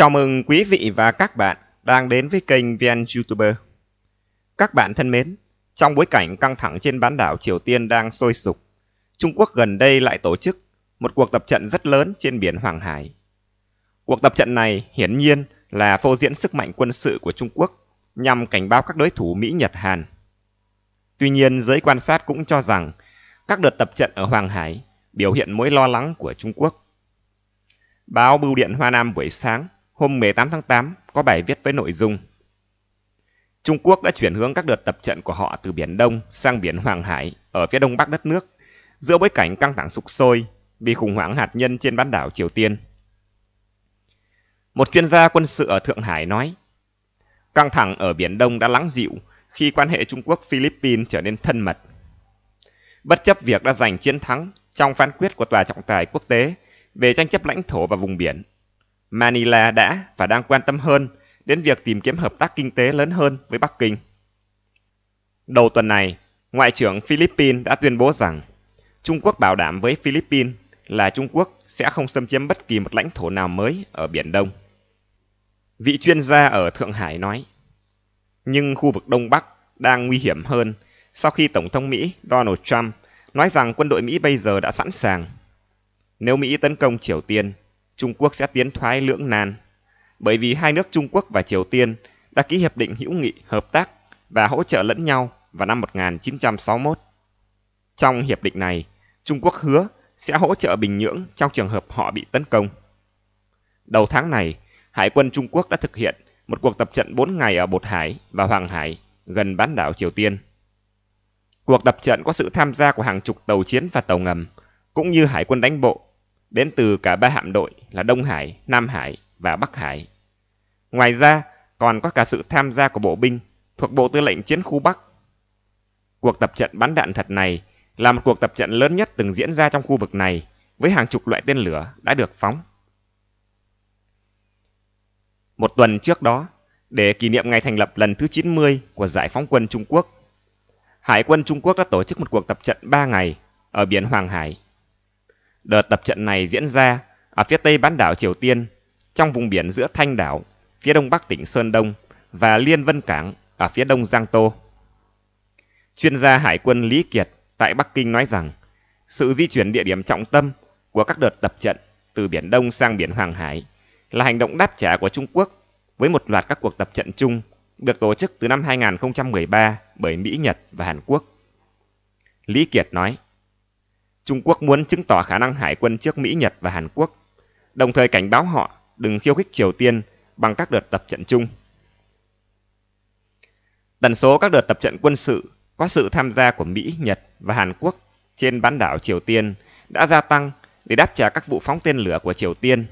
Chào mừng quý vị và các bạn đang đến với kênh VN YouTuber. Các bạn thân mến, trong bối cảnh căng thẳng trên bán đảo Triều Tiên đang sôi sục, Trung Quốc gần đây lại tổ chức một cuộc tập trận rất lớn trên biển Hoàng Hải. Cuộc tập trận này hiển nhiên là phô diễn sức mạnh quân sự của Trung Quốc nhằm cảnh báo các đối thủ Mỹ, Nhật, Hàn. Tuy nhiên, giới quan sát cũng cho rằng các đợt tập trận ở Hoàng Hải biểu hiện mối lo lắng của Trung Quốc. Báo Bưu điện Hoa Nam buổi sáng hôm 18 tháng 8 có bài viết với nội dung Trung Quốc đã chuyển hướng các đợt tập trận của họ từ Biển Đông sang Biển Hoàng Hải ở phía đông bắc đất nước, giữa bối cảnh căng thẳng sục sôi vì khủng hoảng hạt nhân trên bán đảo Triều Tiên. Một chuyên gia quân sự ở Thượng Hải nói, căng thẳng ở Biển Đông đã lắng dịu khi quan hệ Trung Quốc-Philippines trở nên thân mật. Bất chấp việc đã giành chiến thắng trong phán quyết của Tòa trọng tài quốc tế về tranh chấp lãnh thổ và vùng biển, Manila đã và đang quan tâm hơn đến việc tìm kiếm hợp tác kinh tế lớn hơn với Bắc Kinh. Đầu tuần này, Ngoại trưởng Philippines đã tuyên bố rằng Trung Quốc bảo đảm với Philippines là Trung Quốc sẽ không xâm chiếm bất kỳ một lãnh thổ nào mới ở Biển Đông. Vị chuyên gia ở Thượng Hải nói, nhưng khu vực Đông Bắc đang nguy hiểm hơn sau khi Tổng thống Mỹ Donald Trump nói rằng quân đội Mỹ bây giờ đã sẵn sàng. Nếu Mỹ tấn công Triều Tiên, Trung Quốc sẽ tiến thoái lưỡng nan. Bởi vì hai nước Trung Quốc và Triều Tiên đã ký hiệp định hữu nghị, hợp tác và hỗ trợ lẫn nhau vào năm 1961. Trong hiệp định này, Trung Quốc hứa sẽ hỗ trợ Bình Nhưỡng trong trường hợp họ bị tấn công. Đầu tháng này, Hải quân Trung Quốc đã thực hiện một cuộc tập trận 4 ngày ở Bột Hải và Hoàng Hải gần bán đảo Triều Tiên. Cuộc tập trận có sự tham gia của hàng chục tàu chiến và tàu ngầm, cũng như hải quân đánh bộ đến từ cả ba hạm đội là Đông Hải, Nam Hải và Bắc Hải. Ngoài ra, còn có cả sự tham gia của bộ binh thuộc Bộ Tư lệnh Chiến khu Bắc. Cuộc tập trận bắn đạn thật này là một cuộc tập trận lớn nhất từng diễn ra trong khu vực này với hàng chục loại tên lửa đã được phóng. Một tuần trước đó, để kỷ niệm ngày thành lập lần thứ 90 của Giải phóng quân Trung Quốc, Hải quân Trung Quốc đã tổ chức một cuộc tập trận 3 ngày ở biển Hoàng Hải Đợt tập trận này diễn ra ở phía tây bán đảo Triều Tiên, trong vùng biển giữa Thanh đảo, phía đông bắc tỉnh Sơn Đông và Liên Vân Cảng ở phía đông Giang Tô. Chuyên gia Hải quân Lý Kiệt tại Bắc Kinh nói rằng, sự di chuyển địa điểm trọng tâm của các đợt tập trận từ Biển Đông sang Biển Hoàng Hải là hành động đáp trả của Trung Quốc với một loạt các cuộc tập trận chung được tổ chức từ năm 2013 bởi Mỹ, Nhật và Hàn Quốc. Lý Kiệt nói, Trung Quốc muốn chứng tỏ khả năng hải quân trước Mỹ, Nhật và Hàn Quốc, đồng thời cảnh báo họ đừng khiêu khích Triều Tiên bằng các đợt tập trận chung. Tần số các đợt tập trận quân sự có sự tham gia của Mỹ, Nhật và Hàn Quốc trên bán đảo Triều Tiên đã gia tăng để đáp trả các vụ phóng tên lửa của Triều Tiên.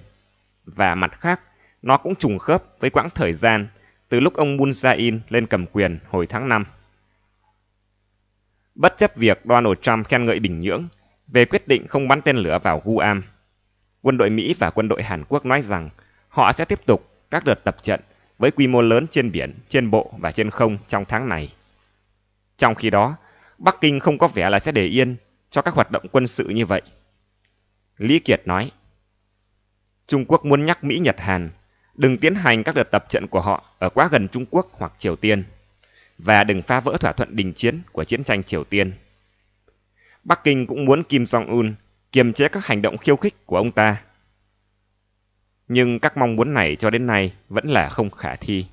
Và mặt khác, nó cũng trùng khớp với quãng thời gian từ lúc ông Moon Jae-in lên cầm quyền hồi tháng 5. Bất chấp việc Donald Trump khen ngợi Bình Nhưỡng về quyết định không bắn tên lửa vào Guam. Quân đội Mỹ và quân đội Hàn Quốc nói rằng họ sẽ tiếp tục các đợt tập trận với quy mô lớn trên biển, trên bộ và trên không trong tháng này. Trong khi đó, Bắc Kinh không có vẻ là sẽ để yên cho các hoạt động quân sự như vậy. Lý Kiệt nói, Trung Quốc muốn nhắc Mỹ-Nhật Hàn đừng tiến hành các đợt tập trận của họ ở quá gần Trung Quốc hoặc Triều Tiên và đừng phá vỡ thỏa thuận đình chiến của chiến tranh Triều Tiên. Bắc Kinh cũng muốn Kim Jong-un kiềm chế các hành động khiêu khích của ông ta. Nhưng các mong muốn này cho đến nay vẫn là không khả thi.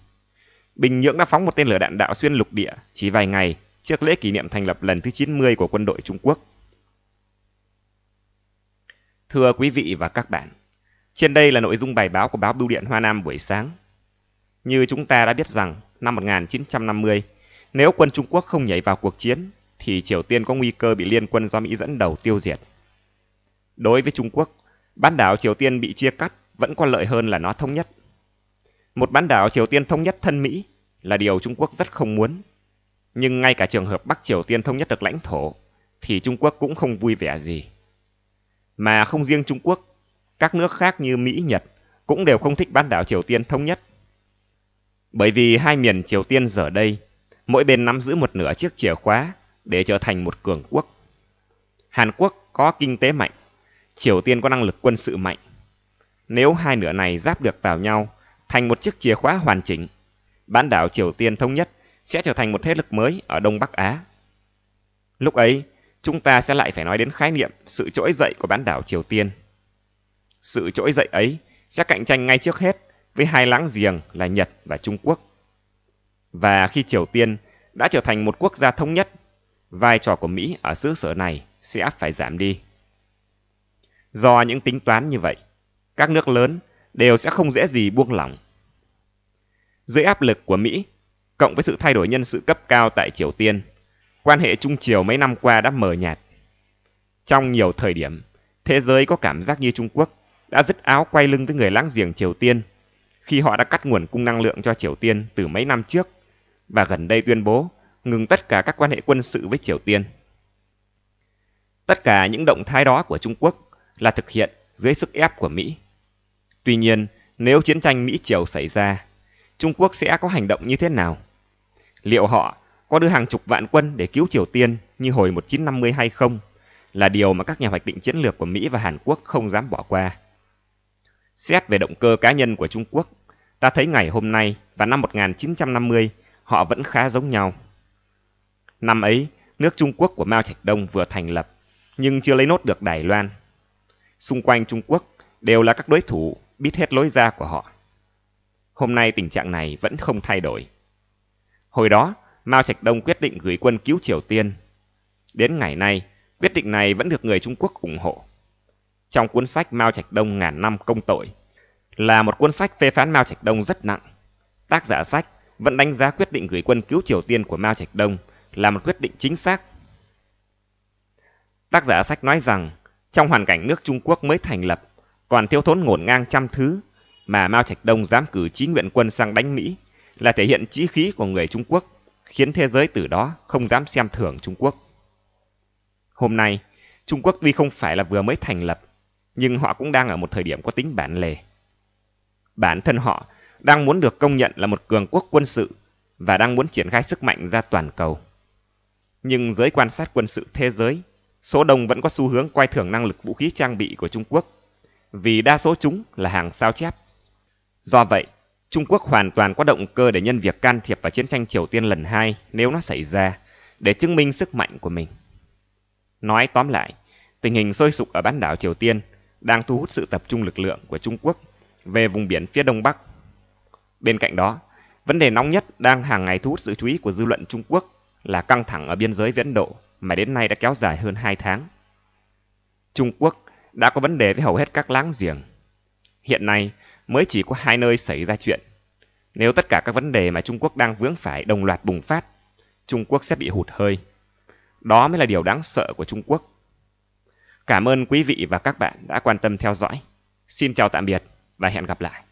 Bình Nhưỡng đã phóng một tên lửa đạn đạo xuyên lục địa chỉ vài ngày trước lễ kỷ niệm thành lập lần thứ 90 của quân đội Trung Quốc. Thưa quý vị và các bạn, trên đây là nội dung bài báo của báo Bưu điện Hoa Nam buổi sáng. Như chúng ta đã biết rằng, năm 1950, nếu quân Trung Quốc không nhảy vào cuộc chiến thì Triều Tiên có nguy cơ bị liên quân do Mỹ dẫn đầu tiêu diệt. Đối với Trung Quốc, bán đảo Triều Tiên bị chia cắt vẫn có lợi hơn là nó thống nhất. Một bán đảo Triều Tiên thống nhất thân Mỹ là điều Trung Quốc rất không muốn. Nhưng ngay cả trường hợp Bắc Triều Tiên thống nhất được lãnh thổ thì Trung Quốc cũng không vui vẻ gì. Mà không riêng Trung Quốc, các nước khác như Mỹ, Nhật cũng đều không thích bán đảo Triều Tiên thống nhất. Bởi vì hai miền Triều Tiên giờ đây, mỗi bên nắm giữ một nửa chiếc chìa khóa để trở thành một cường quốc. Hàn Quốc có kinh tế mạnh, Triều Tiên có năng lực quân sự mạnh. Nếu hai nửa này giáp được vào nhau thành một chiếc chìa khóa hoàn chỉnh, bán đảo Triều Tiên thống nhất sẽ trở thành một thế lực mới ở Đông Bắc Á. Lúc ấy, chúng ta sẽ lại phải nói đến khái niệm sự trỗi dậy của bán đảo Triều Tiên. Sự trỗi dậy ấy sẽ cạnh tranh ngay trước hết với hai láng giềng là Nhật và Trung Quốc. Và khi Triều Tiên đã trở thành một quốc gia thống nhất vai trò của Mỹ ở xứ sở này sẽ phải giảm đi. Do những tính toán như vậy, các nước lớn đều sẽ không dễ gì buông lỏng. Dưới áp lực của Mỹ, cộng với sự thay đổi nhân sự cấp cao tại Triều Tiên, quan hệ Trung Triều mấy năm qua đã mờ nhạt. Trong nhiều thời điểm, thế giới có cảm giác như Trung Quốc đã dứt áo quay lưng với người láng giềng Triều Tiên khi họ đã cắt nguồn cung năng lượng cho Triều Tiên từ mấy năm trước và gần đây tuyên bố ngừng tất cả các quan hệ quân sự với Triều Tiên. Tất cả những động thái đó của Trung Quốc là thực hiện dưới sức ép của Mỹ. Tuy nhiên, nếu chiến tranh Mỹ-Triều xảy ra, Trung Quốc sẽ có hành động như thế nào? Liệu họ có đưa hàng chục vạn quân để cứu Triều Tiên như hồi 1950 hay không là điều mà các nhà hoạch định chiến lược của Mỹ và Hàn Quốc không dám bỏ qua. Xét về động cơ cá nhân của Trung Quốc, ta thấy ngày hôm nay và năm 1950 họ vẫn khá giống nhau. Năm ấy, nước Trung Quốc của Mao Trạch Đông vừa thành lập, nhưng chưa lấy nốt được Đài Loan. Xung quanh Trung Quốc đều là các đối thủ biết hết lối ra của họ. Hôm nay tình trạng này vẫn không thay đổi. Hồi đó, Mao Trạch Đông quyết định gửi quân cứu Triều Tiên. Đến ngày nay, quyết định này vẫn được người Trung Quốc ủng hộ. Trong cuốn sách Mao Trạch Đông ngàn năm công tội là một cuốn sách phê phán Mao Trạch Đông rất nặng. Tác giả sách vẫn đánh giá quyết định gửi quân cứu Triều Tiên của Mao Trạch Đông là một quyết định chính xác. Tác giả sách nói rằng, trong hoàn cảnh nước Trung Quốc mới thành lập, còn thiếu thốn ngổn ngang trăm thứ, mà Mao Trạch Đông dám cử chí nguyện quân sang đánh Mỹ là thể hiện chí khí của người Trung Quốc, khiến thế giới từ đó không dám xem thường Trung Quốc. Hôm nay, Trung Quốc tuy không phải là vừa mới thành lập, nhưng họ cũng đang ở một thời điểm có tính bản lề. Bản thân họ đang muốn được công nhận là một cường quốc quân sự và đang muốn triển khai sức mạnh ra toàn cầu nhưng giới quan sát quân sự thế giới, số đông vẫn có xu hướng quay thưởng năng lực vũ khí trang bị của Trung Quốc, vì đa số chúng là hàng sao chép. Do vậy, Trung Quốc hoàn toàn có động cơ để nhân việc can thiệp vào chiến tranh Triều Tiên lần hai nếu nó xảy ra, để chứng minh sức mạnh của mình. Nói tóm lại, tình hình sôi sục ở bán đảo Triều Tiên đang thu hút sự tập trung lực lượng của Trung Quốc về vùng biển phía đông bắc. Bên cạnh đó, vấn đề nóng nhất đang hàng ngày thu hút sự chú ý của dư luận Trung Quốc là căng thẳng ở biên giới Viễn Độ mà đến nay đã kéo dài hơn 2 tháng. Trung Quốc đã có vấn đề với hầu hết các láng giềng. Hiện nay mới chỉ có hai nơi xảy ra chuyện. Nếu tất cả các vấn đề mà Trung Quốc đang vướng phải đồng loạt bùng phát, Trung Quốc sẽ bị hụt hơi. Đó mới là điều đáng sợ của Trung Quốc. Cảm ơn quý vị và các bạn đã quan tâm theo dõi. Xin chào tạm biệt và hẹn gặp lại.